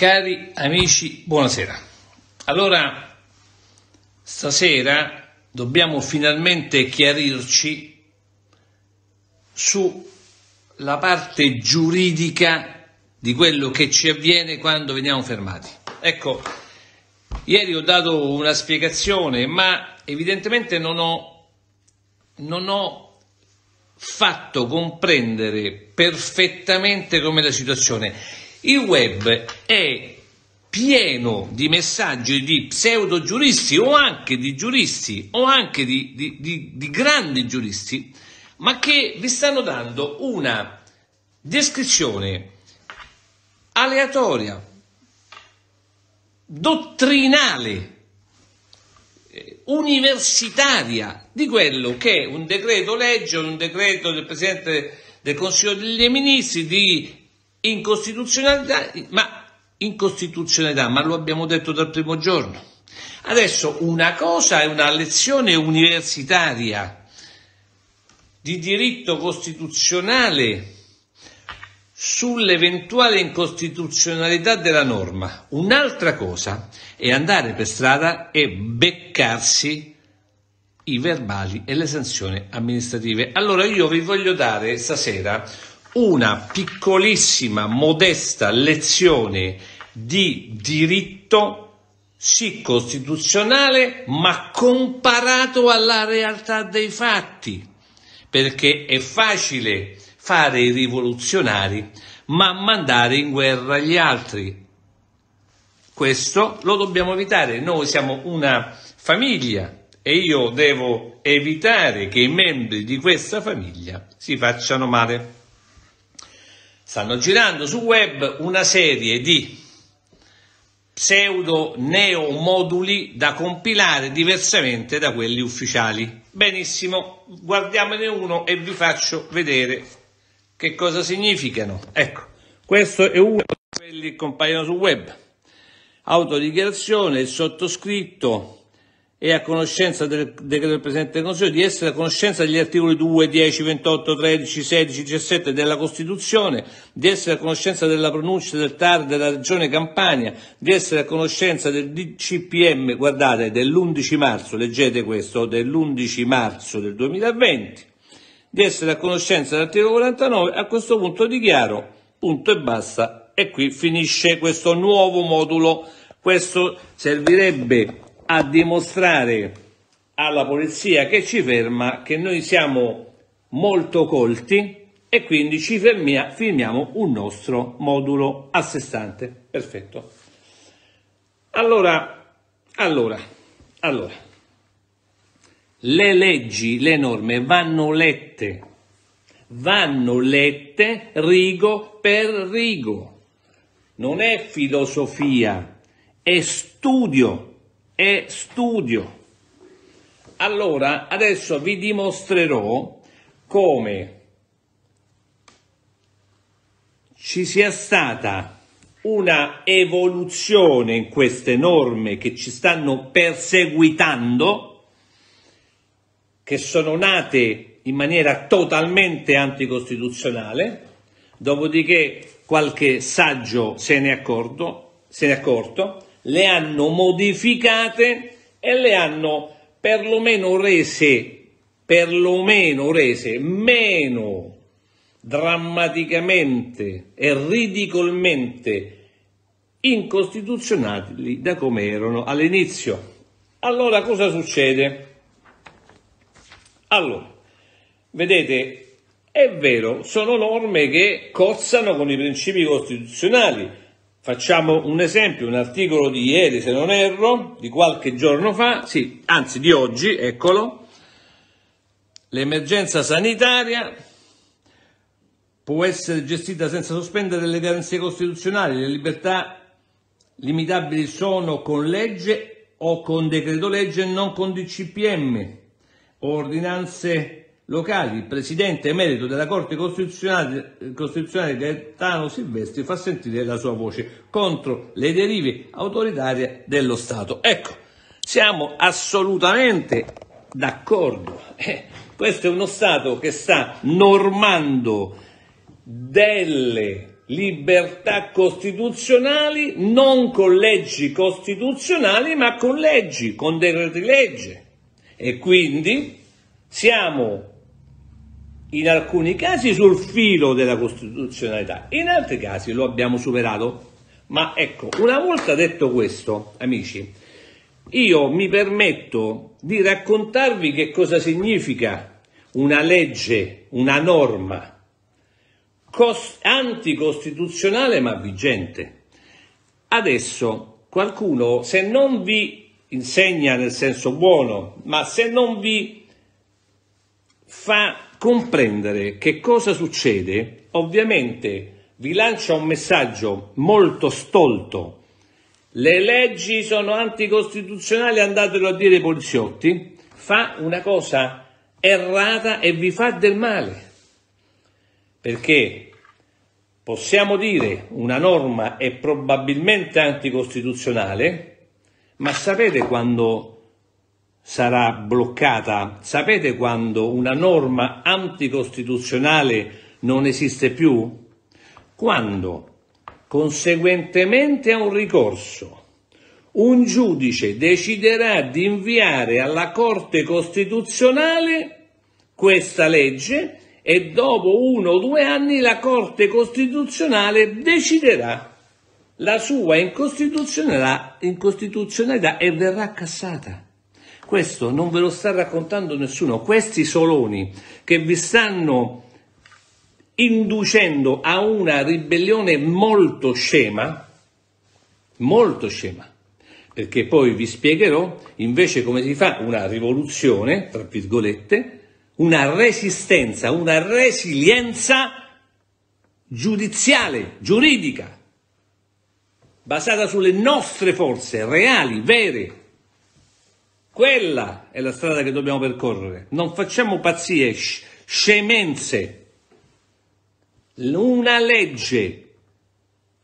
Cari amici, buonasera. Allora, stasera dobbiamo finalmente chiarirci sulla parte giuridica di quello che ci avviene quando veniamo fermati. Ecco, ieri ho dato una spiegazione, ma evidentemente non ho, non ho fatto comprendere perfettamente come la situazione il web è pieno di messaggi di pseudo giuristi o anche di giuristi o anche di, di, di, di grandi giuristi, ma che vi stanno dando una descrizione aleatoria, dottrinale, eh, universitaria di quello che è un decreto legge, un decreto del Presidente del Consiglio dei Ministri, di Incostituzionalità, ma incostituzionalità, ma lo abbiamo detto dal primo giorno. Adesso una cosa è una lezione universitaria di diritto costituzionale sull'eventuale incostituzionalità della norma. Un'altra cosa è andare per strada e beccarsi i verbali e le sanzioni amministrative. Allora io vi voglio dare stasera una piccolissima, modesta lezione di diritto sì costituzionale, ma comparato alla realtà dei fatti, perché è facile fare i rivoluzionari, ma mandare in guerra gli altri. Questo lo dobbiamo evitare, noi siamo una famiglia e io devo evitare che i membri di questa famiglia si facciano male. Stanno girando sul web una serie di pseudo neomoduli da compilare diversamente da quelli ufficiali. Benissimo, guardiamone uno e vi faccio vedere che cosa significano. Ecco, questo è uno di quelli che compaiono sul web. Autodichiarazione, il sottoscritto, e a conoscenza del decreto del Presidente del Consiglio di essere a conoscenza degli articoli 2, 10, 28, 13, 16, 17 della Costituzione, di essere a conoscenza della pronuncia del TAR della Regione Campania, di essere a conoscenza del DCPM, guardate, dell'11 marzo, leggete questo, dell'11 marzo del 2020, di essere a conoscenza dell'articolo 49, a questo punto dichiaro, punto e basta, e qui finisce questo nuovo modulo. Questo servirebbe a dimostrare alla polizia che ci ferma che noi siamo molto colti e quindi ci fermia, firmiamo un nostro modulo a sé stante. Perfetto. Allora, allora, allora, le leggi, le norme vanno lette, vanno lette rigo per rigo. Non è filosofia, è studio e studio. Allora, adesso vi dimostrerò come ci sia stata una evoluzione in queste norme che ci stanno perseguitando, che sono nate in maniera totalmente anticostituzionale, dopodiché qualche saggio se ne è accorto, se ne è accorto le hanno modificate e le hanno perlomeno rese, perlomeno rese meno drammaticamente e ridicolmente incostituzionali da come erano all'inizio. Allora cosa succede? Allora, vedete, è vero, sono norme che cozzano con i principi costituzionali, Facciamo un esempio, un articolo di ieri, se non erro, di qualche giorno fa, sì, anzi di oggi, eccolo. L'emergenza sanitaria può essere gestita senza sospendere le garanzie costituzionali, le libertà limitabili sono con legge o con decreto legge e non con DCPM, ordinanze locali, il presidente emerito della Corte Costituzionale, eh, Costituzionale Gaetano Silvestri fa sentire la sua voce contro le derive autoritarie dello Stato. Ecco, siamo assolutamente d'accordo. Eh, questo è uno Stato che sta normando delle libertà costituzionali non con leggi costituzionali ma con leggi, con decreti legge. E quindi siamo in alcuni casi sul filo della costituzionalità, in altri casi lo abbiamo superato. Ma ecco, una volta detto questo, amici, io mi permetto di raccontarvi che cosa significa una legge, una norma anticostituzionale ma vigente. Adesso qualcuno, se non vi insegna nel senso buono, ma se non vi fa comprendere che cosa succede, ovviamente vi lancia un messaggio molto stolto. Le leggi sono anticostituzionali, andatelo a dire ai poliziotti. Fa una cosa errata e vi fa del male. Perché possiamo dire una norma è probabilmente anticostituzionale, ma sapete quando sarà bloccata. Sapete quando una norma anticostituzionale non esiste più? Quando, conseguentemente a un ricorso, un giudice deciderà di inviare alla Corte Costituzionale questa legge e dopo uno o due anni la Corte Costituzionale deciderà la sua incostituzionalità, incostituzionalità e verrà cassata. Questo non ve lo sta raccontando nessuno. Questi soloni che vi stanno inducendo a una ribellione molto scema, molto scema, perché poi vi spiegherò invece come si fa una rivoluzione, tra virgolette, una resistenza, una resilienza giudiziale, giuridica, basata sulle nostre forze reali, vere, quella è la strada che dobbiamo percorrere. Non facciamo pazzie, scemenze. Una legge,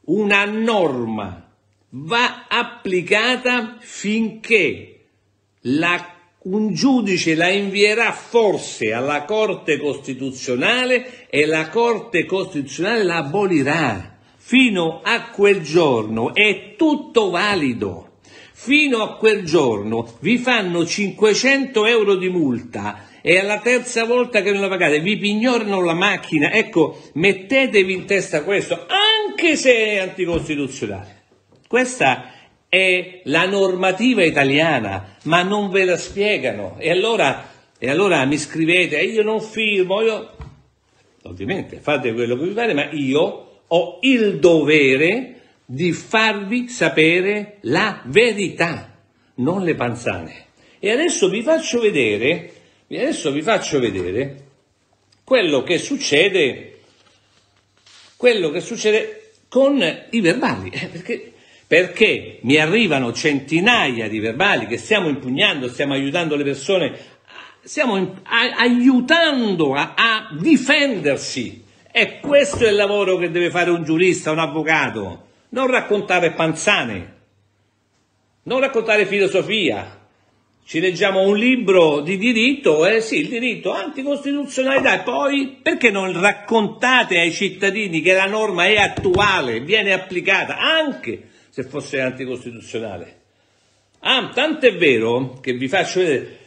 una norma va applicata finché la un giudice la invierà forse alla Corte Costituzionale e la Corte Costituzionale la abolirà. Fino a quel giorno è tutto valido fino a quel giorno vi fanno 500 euro di multa e alla terza volta che non la pagate vi pignorano la macchina, ecco, mettetevi in testa questo, anche se è anticostituzionale. Questa è la normativa italiana, ma non ve la spiegano. E allora, e allora mi scrivete, eh, io non firmo, io... Ovviamente fate quello che vi pare, ma io ho il dovere di farvi sapere la verità, non le panzane. E adesso vi faccio vedere, adesso vi faccio vedere quello che succede, quello che succede con i verbali, eh, perché, perché mi arrivano centinaia di verbali che stiamo impugnando, stiamo aiutando le persone, stiamo a, aiutando a, a difendersi. E questo è il lavoro che deve fare un giurista, un avvocato non raccontare panzane, non raccontare filosofia. Ci leggiamo un libro di diritto, eh sì, il diritto, anticostituzionalità, e poi perché non raccontate ai cittadini che la norma è attuale, viene applicata, anche se fosse anticostituzionale? Ah, tanto è vero che vi faccio vedere,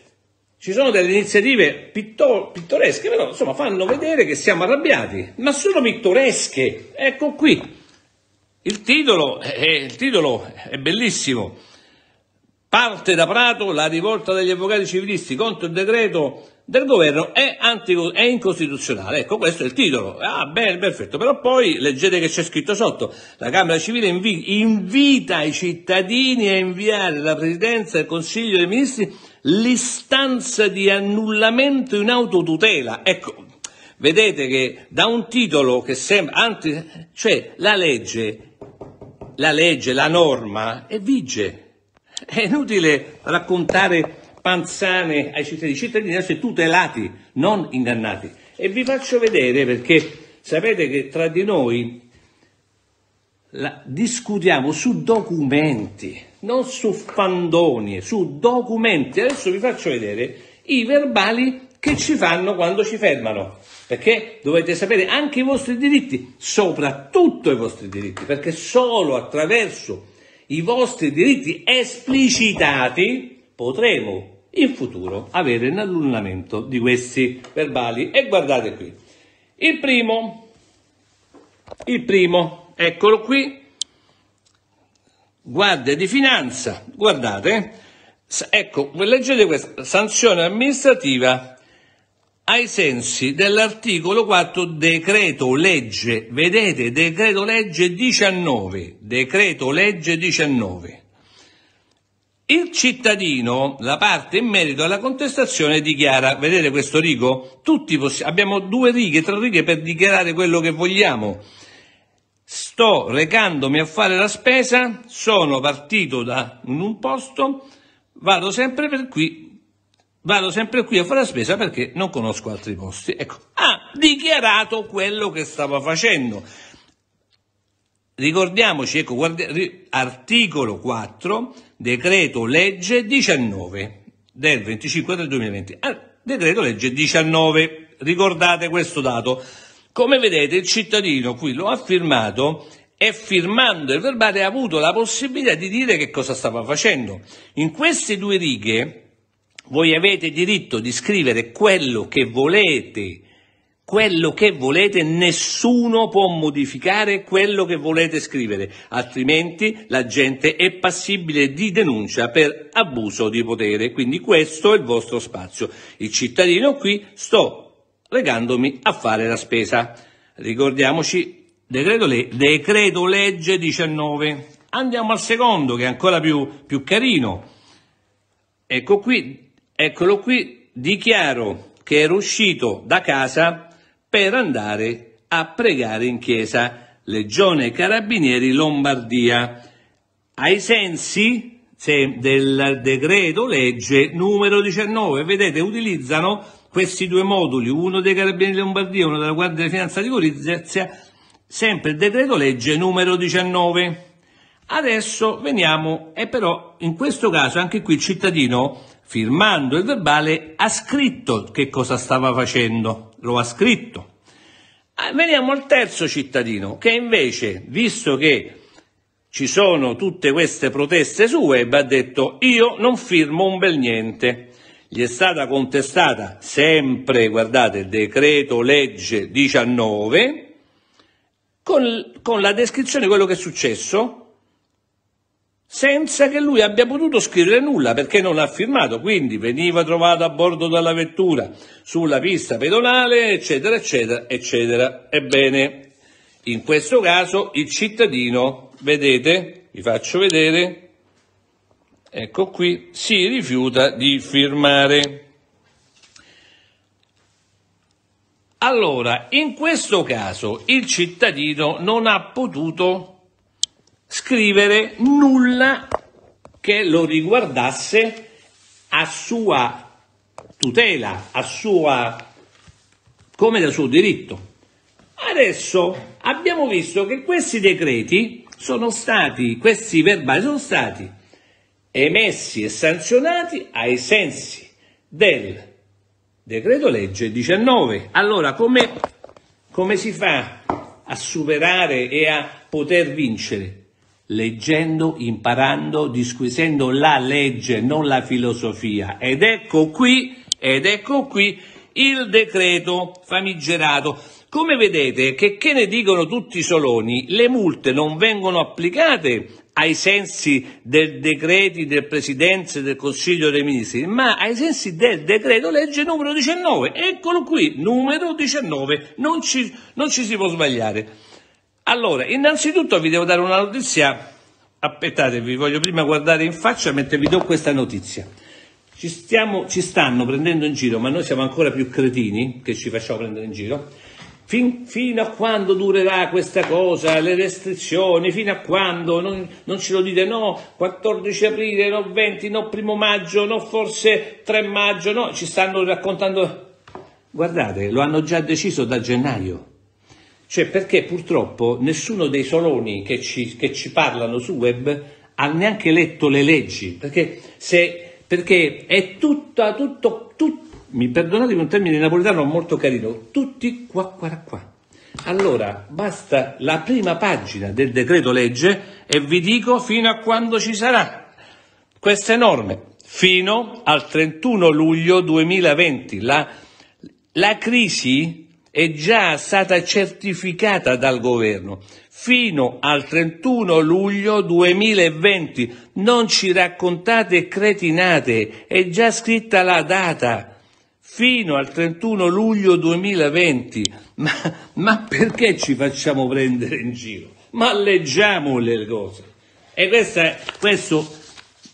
ci sono delle iniziative pittor- pittoresche, però insomma fanno vedere che siamo arrabbiati, ma sono pittoresche, ecco qui il titolo, eh, eh, il titolo è bellissimo. Parte da Prato la rivolta degli avvocati civilisti contro il decreto del governo è, antico, è, incostituzionale. Ecco, questo è il titolo. Ah, bene, perfetto. Però poi leggete che c'è scritto sotto. La Camera Civile invi invita i cittadini a inviare alla Presidenza del Consiglio dei Ministri l'istanza di annullamento in autotutela. Ecco, vedete che da un titolo che sembra... Anti, cioè, la legge la legge, la norma, è vige. È inutile raccontare panzane ai cittadini. I cittadini devono essere tutelati, non ingannati. E vi faccio vedere perché sapete che tra di noi la, discutiamo su documenti, non su fandonie, su documenti. Adesso vi faccio vedere i verbali che ci fanno quando ci fermano perché dovete sapere anche i vostri diritti, soprattutto i vostri diritti, perché solo attraverso i vostri diritti esplicitati potremo in futuro avere un annullamento di questi verbali. E guardate qui, il primo, il primo, eccolo qui, guardia di finanza, guardate, ecco, leggete questa, sanzione amministrativa ai sensi dell'articolo 4 decreto legge, vedete decreto legge 19, decreto legge 19. Il cittadino, la parte in merito alla contestazione dichiara, vedete questo rigo? Possi- abbiamo due righe, tre righe per dichiarare quello che vogliamo. Sto recandomi a fare la spesa, sono partito da un posto, vado sempre per qui, Vado sempre qui a fare la spesa perché non conosco altri posti. Ecco, ha dichiarato quello che stava facendo. Ricordiamoci, ecco, guardia, articolo 4, decreto legge 19 del 25 del 2020. Ah, decreto legge 19, ricordate questo dato. Come vedete il cittadino qui lo ha firmato e firmando il verbale ha avuto la possibilità di dire che cosa stava facendo. In queste due righe voi avete diritto di scrivere quello che volete, quello che volete, nessuno può modificare quello che volete scrivere, altrimenti la gente è passibile di denuncia per abuso di potere. Quindi questo è il vostro spazio. Il cittadino qui sto legandomi a fare la spesa. Ricordiamoci, decreto, le decreto legge 19. Andiamo al secondo che è ancora più, più carino. Ecco qui, Eccolo qui, dichiaro che ero uscito da casa per andare a pregare in chiesa Legione Carabinieri Lombardia, ai sensi del decreto legge numero 19. Vedete, utilizzano questi due moduli, uno dei Carabinieri Lombardia e uno della Guardia di Finanza di Gorizia, sempre il decreto legge numero 19. Adesso veniamo, e però in questo caso anche qui il cittadino firmando il verbale, ha scritto che cosa stava facendo, lo ha scritto. Ah, veniamo al terzo cittadino, che invece, visto che ci sono tutte queste proteste su web, ha detto io non firmo un bel niente. Gli è stata contestata sempre, guardate, decreto legge 19, con, con la descrizione di quello che è successo, senza che lui abbia potuto scrivere nulla perché non ha firmato, quindi veniva trovato a bordo della vettura, sulla pista pedonale, eccetera, eccetera, eccetera. Ebbene, in questo caso il cittadino, vedete, vi faccio vedere, ecco qui, si rifiuta di firmare. Allora, in questo caso il cittadino non ha potuto scrivere nulla che lo riguardasse a sua tutela, a sua, come da suo diritto. Adesso abbiamo visto che questi decreti sono stati, questi verbali sono stati emessi e sanzionati ai sensi del decreto legge 19. Allora come, come si fa a superare e a poter vincere? leggendo, imparando, disquisendo la legge, non la filosofia. Ed ecco qui, ed ecco qui il decreto famigerato. Come vedete, che che ne dicono tutti i soloni, le multe non vengono applicate ai sensi del decreti del Presidente del Consiglio dei Ministri, ma ai sensi del decreto legge numero 19. Eccolo qui, numero 19, non ci, non ci si può sbagliare. Allora, innanzitutto vi devo dare una notizia, aspettate, vi voglio prima guardare in faccia mentre vi do questa notizia. Ci, stiamo, ci stanno prendendo in giro, ma noi siamo ancora più cretini che ci facciamo prendere in giro, fin, fino a quando durerà questa cosa, le restrizioni, fino a quando, non, non ce lo dite no, 14 aprile, no 20, no primo maggio, no forse 3 maggio, no, ci stanno raccontando... Guardate, lo hanno già deciso da gennaio cioè perché purtroppo nessuno dei soloni che ci, che ci parlano sul web ha neanche letto le leggi, perché, se, perché è tutta, tutto, tutto, mi con un termine napoletano molto carino, tutti qua qua qua. Allora, basta la prima pagina del decreto legge e vi dico fino a quando ci sarà queste norme, fino al 31 luglio 2020. La, la crisi è già stata certificata dal governo fino al 31 luglio 2020. Non ci raccontate cretinate, è già scritta la data fino al 31 luglio 2020. Ma, ma perché ci facciamo prendere in giro? Ma leggiamo le cose. E questa, questo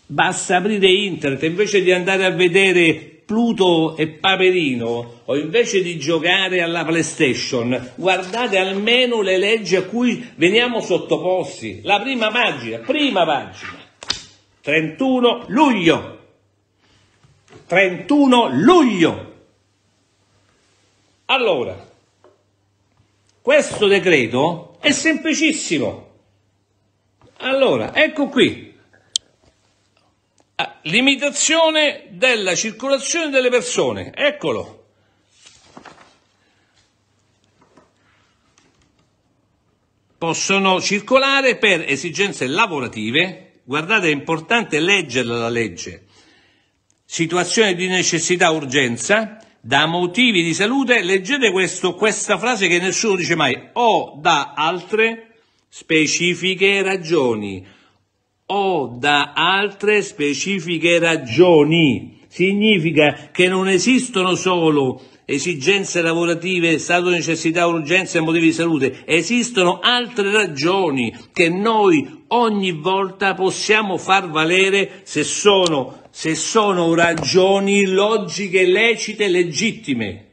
basta aprire internet invece di andare a vedere Pluto e Paperino, o invece di giocare alla PlayStation, guardate almeno le leggi a cui veniamo sottoposti. La prima pagina, prima pagina. 31 luglio. 31 luglio. Allora, questo decreto è semplicissimo. Allora, ecco qui, limitazione della circolazione delle persone, eccolo. Possono circolare per esigenze lavorative, guardate è importante leggerla la legge, situazione di necessità urgenza, da motivi di salute, leggete questo, questa frase che nessuno dice mai, o da altre specifiche ragioni, o da altre specifiche ragioni. Significa che non esistono solo esigenze lavorative, stato di necessità, urgenza e motivi di salute. Esistono altre ragioni che noi ogni volta possiamo far valere se sono, se sono ragioni logiche, lecite, legittime.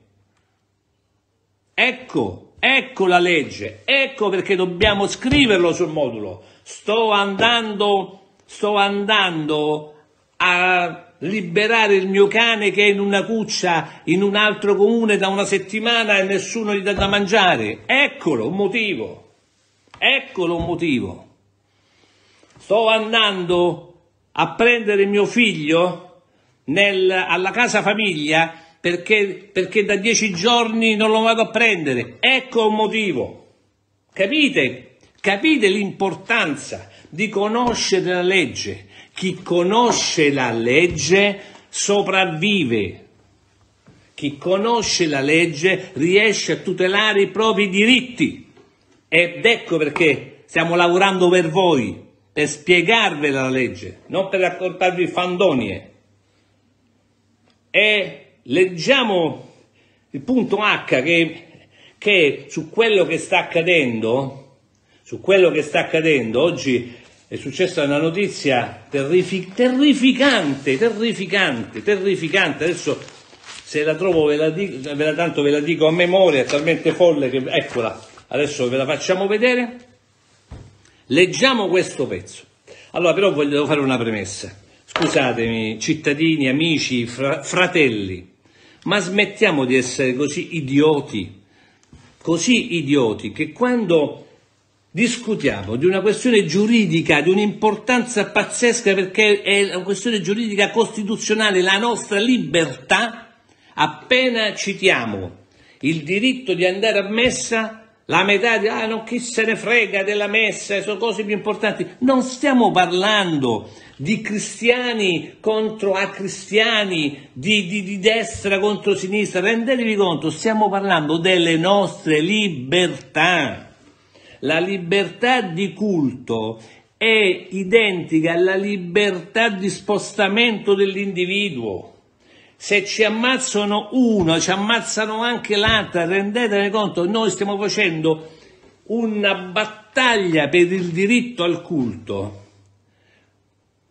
Ecco, ecco la legge, ecco perché dobbiamo scriverlo sul modulo sto andando, sto andando a liberare il mio cane che è in una cuccia in un altro comune da una settimana e nessuno gli dà da mangiare. Eccolo un motivo, eccolo un motivo. Sto andando a prendere mio figlio nel, alla casa famiglia perché, perché da dieci giorni non lo vado a prendere. Ecco un motivo. Capite Capite l'importanza di conoscere la legge. Chi conosce la legge sopravvive. Chi conosce la legge riesce a tutelare i propri diritti. Ed ecco perché stiamo lavorando per voi, per spiegarvela la legge, non per raccontarvi fandonie. E leggiamo il punto H che, che su quello che sta accadendo su quello che sta accadendo. Oggi è successa una notizia terrific- terrificante, terrificante, terrificante. Adesso se la trovo ve la dico, ve la, tanto ve la dico a memoria, è talmente folle che eccola, adesso ve la facciamo vedere. Leggiamo questo pezzo. Allora però voglio fare una premessa. Scusatemi, cittadini, amici, fra- fratelli, ma smettiamo di essere così idioti, così idioti che quando discutiamo di una questione giuridica di un'importanza pazzesca perché è una questione giuridica costituzionale, la nostra libertà, appena citiamo il diritto di andare a messa, la metà di, ah no, chi se ne frega della messa, sono cose più importanti. Non stiamo parlando di cristiani contro a cristiani, di, di, di destra contro sinistra, rendetevi conto, stiamo parlando delle nostre libertà. La libertà di culto è identica alla libertà di spostamento dell'individuo. Se ci ammazzano uno, ci ammazzano anche l'altra, rendetene conto, noi stiamo facendo una battaglia per il diritto al culto.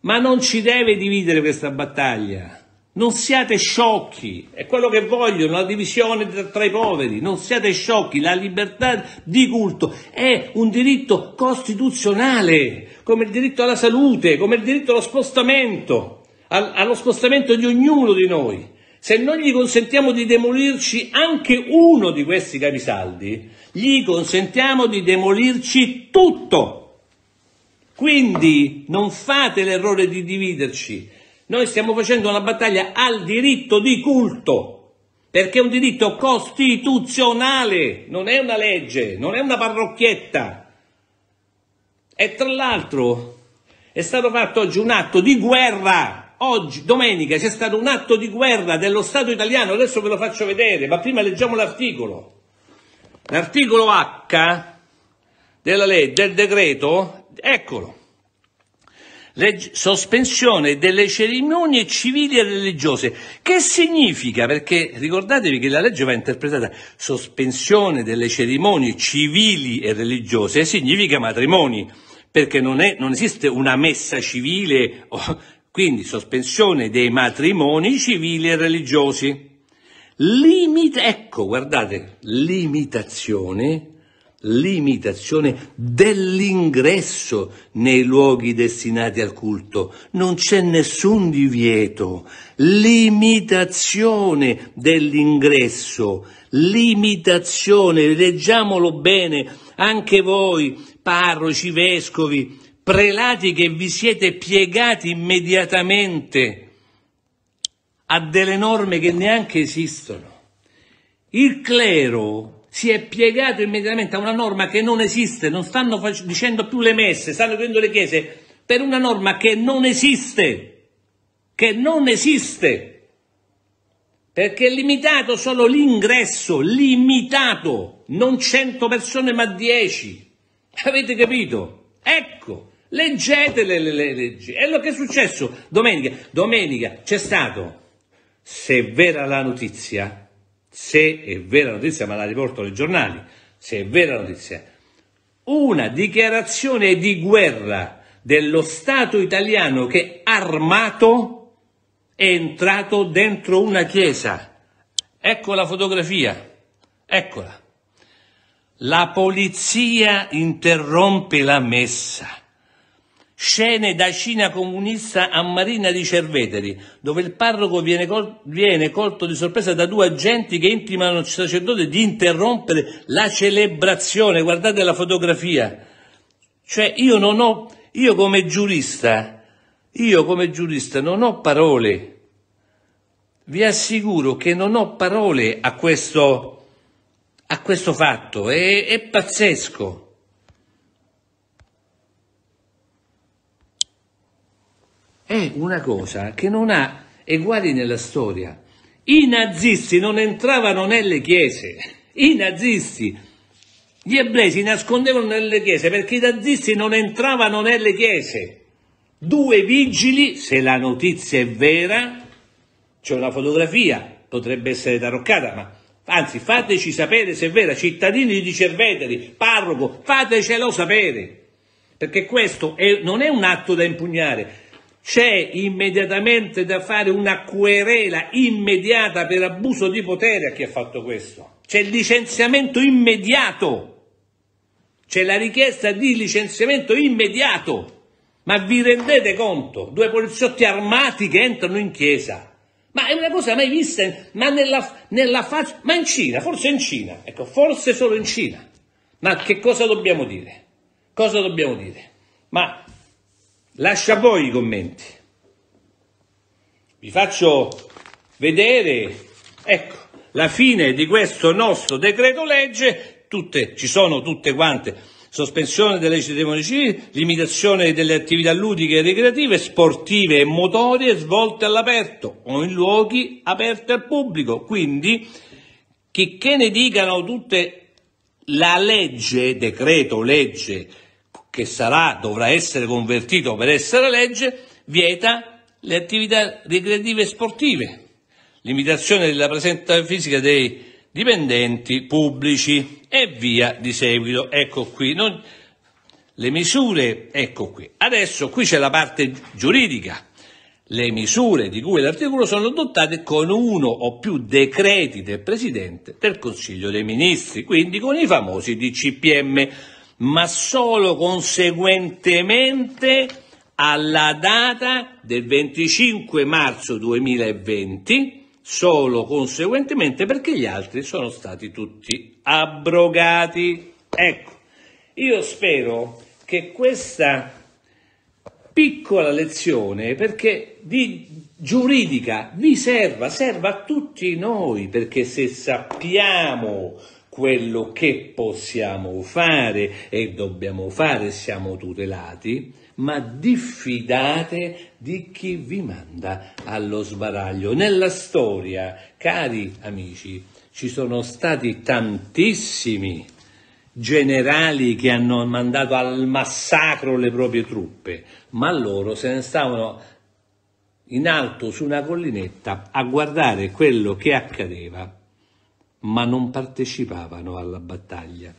Ma non ci deve dividere questa battaglia. Non siate sciocchi, è quello che vogliono, la divisione tra, i poveri, non siate sciocchi, la libertà di culto è un diritto costituzionale, come il diritto alla salute, come il diritto allo spostamento, allo spostamento di ognuno di noi. Se noi gli consentiamo di demolirci anche uno di questi capisaldi, gli consentiamo di demolirci tutto. Quindi non fate l'errore di dividerci, noi stiamo facendo una battaglia al diritto di culto, perché è un diritto costituzionale, non è una legge, non è una parrocchietta. E tra l'altro è stato fatto oggi un atto di guerra, oggi, domenica, c'è stato un atto di guerra dello Stato italiano, adesso ve lo faccio vedere, ma prima leggiamo l'articolo. L'articolo H della legge, del decreto, eccolo Leg- sospensione delle cerimonie civili e religiose. Che significa? Perché ricordatevi che la legge va interpretata sospensione delle cerimonie civili e religiose significa matrimoni, perché non, è, non esiste una messa civile, oh, quindi sospensione dei matrimoni civili e religiosi. Limit, ecco, guardate, limitazione limitazione dell'ingresso nei luoghi destinati al culto. Non c'è nessun divieto, limitazione dell'ingresso, limitazione, leggiamolo bene, anche voi, parroci, vescovi, prelati che vi siete piegati immediatamente a delle norme che neanche esistono. Il clero si è piegato immediatamente a una norma che non esiste, non stanno fac- dicendo più le messe, stanno chiudendo le chiese per una norma che non esiste, che non esiste, perché è limitato solo l'ingresso, limitato, non 100 persone ma 10. Avete capito? Ecco, leggete le, le, le leggi. E lo che è successo domenica, domenica c'è stato, se è vera la notizia, se è vera la notizia, me la riportano i giornali, se è vera la notizia, una dichiarazione di guerra dello Stato italiano che armato è entrato dentro una chiesa. Ecco la fotografia, eccola. La polizia interrompe la messa. Scene da Cina comunista a Marina di Cerveteri, dove il parroco viene, col- viene colto di sorpresa da due agenti che intimano il sacerdote di interrompere la celebrazione. Guardate la fotografia. Cioè io non ho, io come giurista, io come giurista non ho parole. Vi assicuro che non ho parole a questo, a questo fatto. è, è pazzesco. è una cosa che non ha eguali nella storia. I nazisti non entravano nelle chiese, i nazisti, gli ebrei si nascondevano nelle chiese perché i nazisti non entravano nelle chiese. Due vigili, se la notizia è vera, c'è una fotografia, potrebbe essere taroccata, ma anzi fateci sapere se è vera, cittadini di Cerveteri, parroco, fatecelo sapere, perché questo è, non è un atto da impugnare, c'è immediatamente da fare una querela immediata per abuso di potere a chi ha fatto questo. C'è il licenziamento immediato, c'è la richiesta di licenziamento immediato. Ma vi rendete conto? Due poliziotti armati che entrano in chiesa. Ma è una cosa mai vista, ma nella, nella faccia, ma in Cina, forse in Cina, ecco, forse solo in Cina. Ma che cosa dobbiamo dire? Cosa dobbiamo dire? Ma Lascia poi i commenti. Vi faccio vedere, ecco, la fine di questo nostro decreto legge, tutte, ci sono tutte quante, sospensione delle leggi municipali, limitazione delle attività ludiche e ricreative, sportive e motorie svolte all'aperto o in luoghi aperti al pubblico. Quindi, che ne dicano tutte la legge, decreto legge, che sarà, dovrà essere convertito per essere legge, vieta le attività ricreative e sportive, limitazione della presenza fisica dei dipendenti pubblici e via di seguito. Ecco qui, non, le misure, ecco qui. Adesso qui c'è la parte giuridica. Le misure di cui l'articolo sono adottate con uno o più decreti del Presidente del Consiglio dei Ministri, quindi con i famosi DCPM ma solo conseguentemente alla data del 25 marzo 2020, solo conseguentemente perché gli altri sono stati tutti abrogati. Ecco, io spero che questa piccola lezione perché di giuridica vi serva, serva a tutti noi, perché se sappiamo quello che possiamo fare e dobbiamo fare, siamo tutelati, ma diffidate di chi vi manda allo sbaraglio. Nella storia, cari amici, ci sono stati tantissimi generali che hanno mandato al massacro le proprie truppe, ma loro se ne stavano in alto su una collinetta a guardare quello che accadeva ma non partecipavano alla battaglia.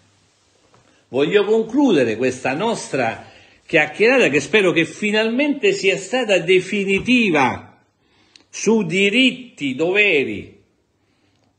Voglio concludere questa nostra chiacchierata che spero che finalmente sia stata definitiva su diritti, doveri,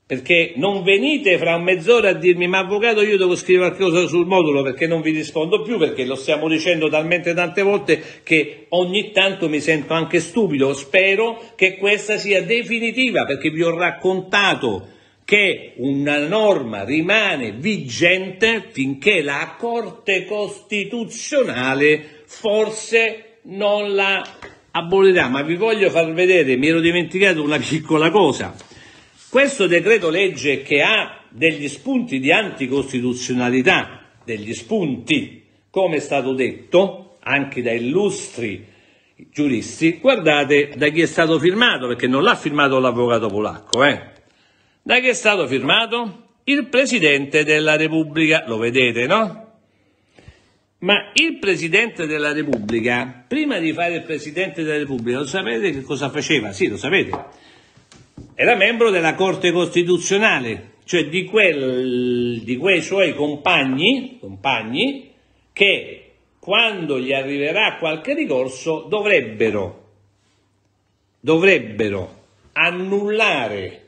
perché non venite fra mezz'ora a dirmi ma avvocato io devo scrivere qualcosa sul modulo perché non vi rispondo più perché lo stiamo dicendo talmente tante volte che ogni tanto mi sento anche stupido spero che questa sia definitiva perché vi ho raccontato che una norma rimane vigente finché la Corte Costituzionale forse non la abolirà. Ma vi voglio far vedere, mi ero dimenticato una piccola cosa. Questo decreto legge che ha degli spunti di anticostituzionalità, degli spunti, come è stato detto anche da illustri giuristi, guardate da chi è stato firmato, perché non l'ha firmato l'avvocato polacco, eh? Da chi è stato firmato? Il Presidente della Repubblica, lo vedete no? Ma il Presidente della Repubblica, prima di fare il Presidente della Repubblica, lo sapete che cosa faceva? Sì, lo sapete. Era membro della Corte Costituzionale, cioè di, quel, di quei suoi compagni, compagni che quando gli arriverà qualche ricorso dovrebbero, dovrebbero annullare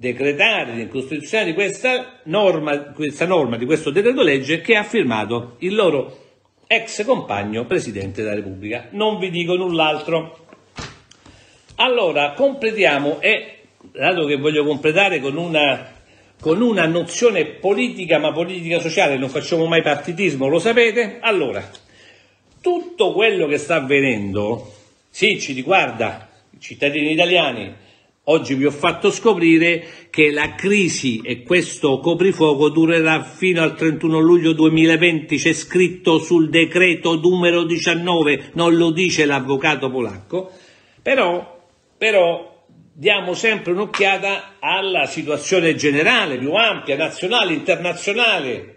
decretare l'incostituzionalità di questa norma, questa norma, di questo decreto legge che ha firmato il loro ex compagno Presidente della Repubblica. Non vi dico null'altro. Allora, completiamo e, dato che voglio completare con una, con una nozione politica, ma politica sociale, non facciamo mai partitismo, lo sapete, allora, tutto quello che sta avvenendo, sì, ci riguarda, i cittadini italiani, Oggi vi ho fatto scoprire che la crisi e questo coprifuoco durerà fino al 31 luglio 2020, c'è scritto sul decreto numero 19, non lo dice l'avvocato polacco, però, però diamo sempre un'occhiata alla situazione generale, più ampia, nazionale, internazionale,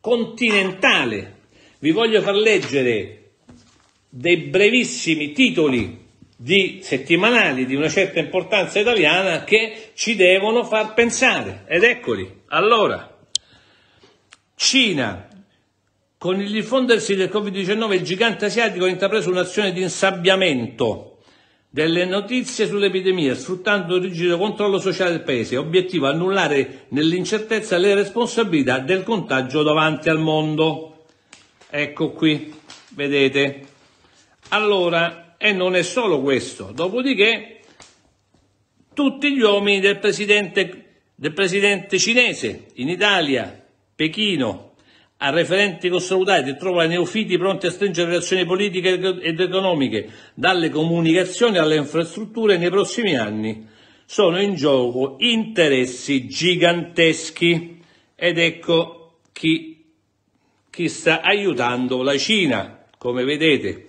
continentale. Vi voglio far leggere dei brevissimi titoli di settimanali di una certa importanza italiana che ci devono far pensare. Ed eccoli. Allora, Cina. Con il diffondersi del Covid-19 il gigante asiatico ha intrapreso un'azione di insabbiamento delle notizie sull'epidemia, sfruttando il rigido controllo sociale del paese, obiettivo annullare nell'incertezza le responsabilità del contagio davanti al mondo. Ecco qui, vedete. Allora, e non è solo questo. Dopodiché tutti gli uomini del presidente, del presidente cinese in Italia, Pechino, a referenti consolidati e trova neofiti pronti a stringere relazioni politiche ed economiche, dalle comunicazioni alle infrastrutture nei prossimi anni, sono in gioco interessi giganteschi ed ecco chi, chi sta aiutando la Cina, come vedete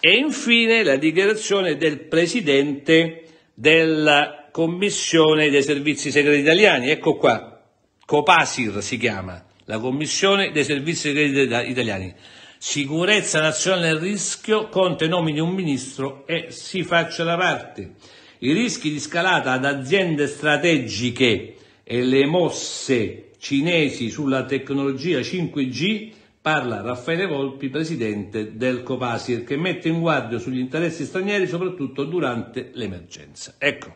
e infine la dichiarazione del Presidente della Commissione dei Servizi Segreti Italiani, ecco qua, Copasir si chiama, la Commissione dei Servizi Segreti Italiani. Sicurezza nazionale a rischio, Conte nomini un ministro e si faccia da parte. I rischi di scalata ad aziende strategiche e le mosse cinesi sulla tecnologia 5G Parla Raffaele Volpi, presidente del Copasir, che mette in guardia sugli interessi stranieri, soprattutto durante l'emergenza. Ecco,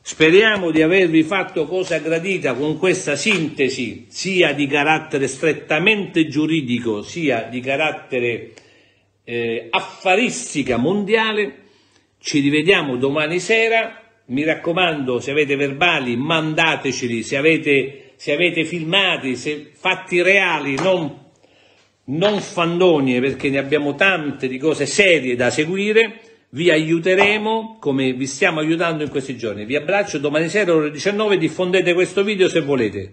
speriamo di avervi fatto cosa gradita con questa sintesi, sia di carattere strettamente giuridico, sia di carattere eh, affaristica mondiale. Ci rivediamo domani sera. Mi raccomando, se avete verbali, mandateceli, se avete, se avete filmati, se fatti reali, non non fandonie perché ne abbiamo tante di cose serie da seguire, vi aiuteremo come vi stiamo aiutando in questi giorni. Vi abbraccio domani sera alle ore 19, diffondete questo video se volete.